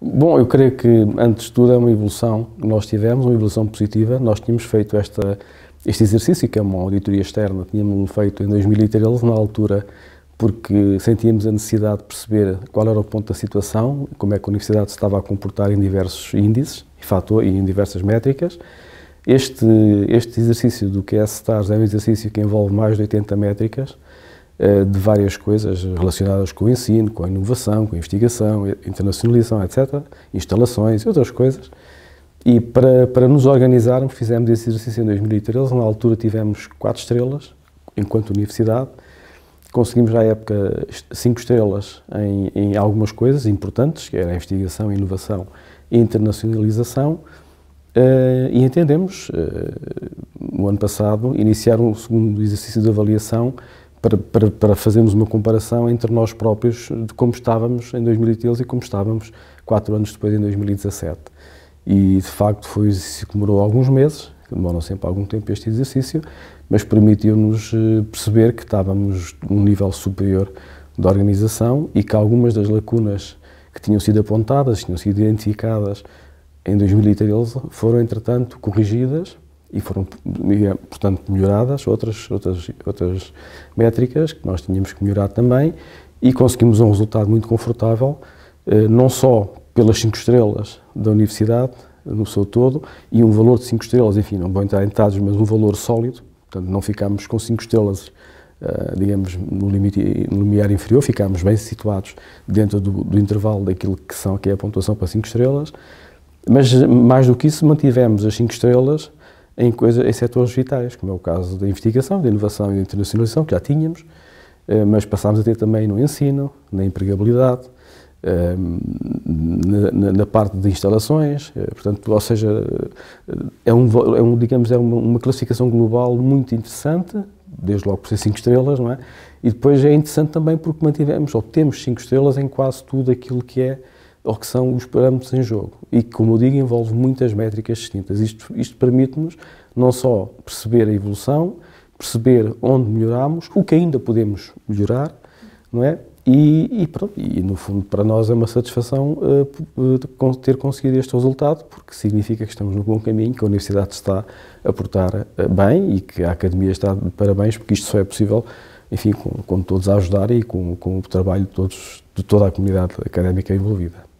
Bom, eu creio que, antes de tudo, é uma evolução que nós tivemos, uma evolução positiva. Nós tínhamos feito esta, este exercício, que é uma auditoria externa, tínhamos feito em 2013, na altura, porque sentíamos a necessidade de perceber qual era o ponto da situação, como é que a universidade se estava a comportar em diversos índices e, fator, e em diversas métricas. Este, este exercício do QS Stars é um exercício que envolve mais de 80 métricas, eh, de várias coisas relacionadas com o ensino, com a inovação, com a investigação, internacionalização, etc., instalações e outras coisas. E para, para nos organizarmos, fizemos esse exercício em 2013. Na altura tivemos quatro estrelas, enquanto universidade. Conseguimos, à época, cinco estrelas em, em algumas coisas importantes, que era a investigação, a inovação e internacionalização. Eh, e entendemos, eh, no ano passado, iniciar um segundo exercício de avaliação para, para, para fazermos uma comparação entre nós próprios de como estávamos em 2013 e como estávamos quatro anos depois, em 2017. E, de facto, foi exercício que demorou alguns meses, demoram sempre algum tempo este exercício, mas permitiu-nos eh, perceber que estávamos num nível superior da organização e que algumas das lacunas que tinham sido apontadas, tinham sido identificadas em 2013, foram, entretanto, corrigidas e foram, é, portanto, melhoradas outras, outras, outras métricas que nós tínhamos que melhorar também e conseguimos um resultado muito confortável, eh, não só pelas cinco estrelas da universidade no seu todo e um valor de cinco estrelas, enfim, não vou entrar em detalhes, mas um valor sólido, portanto, não ficámos com cinco estrelas, eh, digamos, no, limite, no limiar inferior, ficámos bem situados dentro do, do intervalo daquilo que, são, que é a pontuação para cinco estrelas, mas mais do que isso, mantivemos as cinco estrelas em, coisa, em setores vitais, como é o caso da investigação, da inovação e da internacionalização, que já tínhamos, eh, mas passámos a ter também no ensino, na empregabilidade, eh, na, parte de instalações, eh, portanto, ou seja, é um, é um digamos, é uma, uma, classificação global muito interessante, desde logo por ser 5 estrelas, não é? E depois é interessante também porque mantivemos, ou temos 5 estrelas em quase tudo aquilo que é ou que são os parâmetros em jogo. E que, como eu digo, envolve muitas métricas distintas. Isto, isto permite-nos não só perceber a evolução, perceber onde melhoramos, o que ainda podemos melhorar, não é? E, e, pronto, e no fundo para nós é uma satisfação uh, ter conseguido este resultado, porque significa que estamos no bom caminho, que a Universidade está a portar eh, bem e que a Academia está de parabéns, porque isto só é possível, enfim, com, com todos a ajudar e com, com o trabalho de, todos, de toda a comunidade académica envolvida.